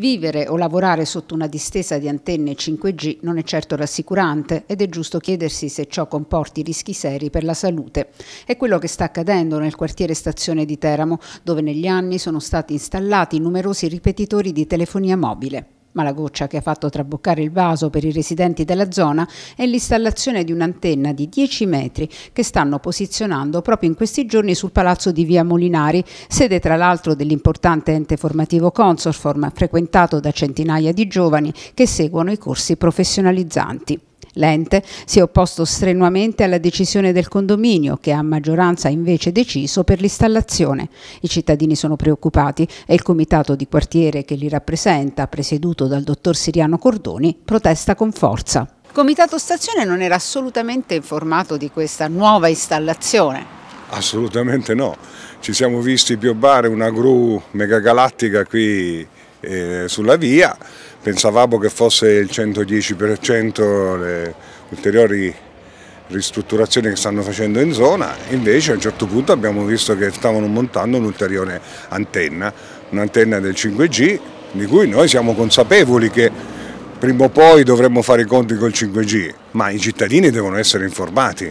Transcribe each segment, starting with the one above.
Vivere o lavorare sotto una distesa di antenne 5G non è certo rassicurante ed è giusto chiedersi se ciò comporti rischi seri per la salute. È quello che sta accadendo nel quartiere stazione di Teramo, dove negli anni sono stati installati numerosi ripetitori di telefonia mobile ma la goccia che ha fatto traboccare il vaso per i residenti della zona è l'installazione di un'antenna di 10 metri che stanno posizionando proprio in questi giorni sul palazzo di Via Molinari, sede tra l'altro dell'importante ente formativo Consorform, frequentato da centinaia di giovani che seguono i corsi professionalizzanti. L'ente si è opposto strenuamente alla decisione del condominio, che a maggioranza ha invece deciso per l'installazione. I cittadini sono preoccupati e il comitato di quartiere che li rappresenta, presieduto dal dottor Siriano Cordoni, protesta con forza. Il comitato stazione non era assolutamente informato di questa nuova installazione. Assolutamente no. Ci siamo visti piombare una gru megagalattica qui eh, sulla via, pensavamo che fosse il 110% le ulteriori ristrutturazioni che stanno facendo in zona, invece a un certo punto abbiamo visto che stavano montando un'ulteriore antenna, un'antenna del 5G di cui noi siamo consapevoli che prima o poi dovremmo fare i conti col 5G, ma i cittadini devono essere informati,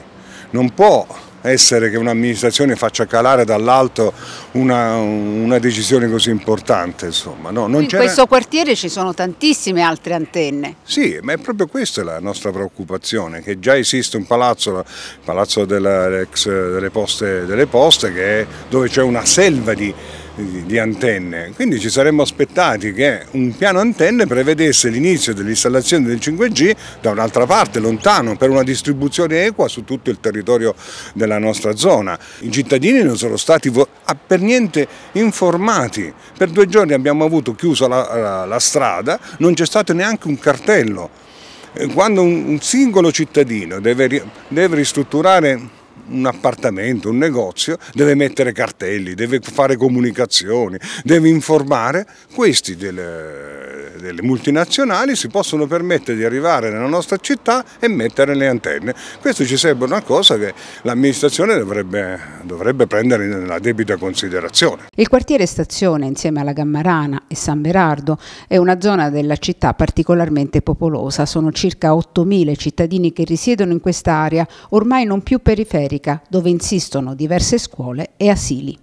non può essere che un'amministrazione faccia calare dall'alto una, una, decisione così importante. No, in questo quartiere ci sono tantissime altre antenne. Sì, ma è proprio questa la nostra preoccupazione, che già esiste un palazzo, il palazzo della, delle, poste, delle poste è, dove c'è una selva di di, antenne. Quindi ci saremmo aspettati che un piano antenne prevedesse l'inizio dell'installazione del 5G da un'altra parte, lontano, per una distribuzione equa su tutto il territorio della nostra zona. I cittadini non sono stati per niente informati. Per due giorni abbiamo avuto chiusa la, la, la strada, non c'è stato neanche un cartello. Eh, quando un, un singolo cittadino deve, deve ristrutturare un appartamento, un negozio, deve mettere cartelli, deve fare comunicazioni, deve informare, questi delle, delle, multinazionali si possono permettere di arrivare nella nostra città e mettere le antenne. Questo ci sembra una cosa che l'amministrazione dovrebbe, dovrebbe prendere nella debita considerazione. Il quartiere Stazione insieme alla Gammarana e San Berardo è una zona della città particolarmente popolosa, sono circa 8.000 cittadini che risiedono in quest'area ormai non più periferica pubblica, dove insistono diverse scuole e asili.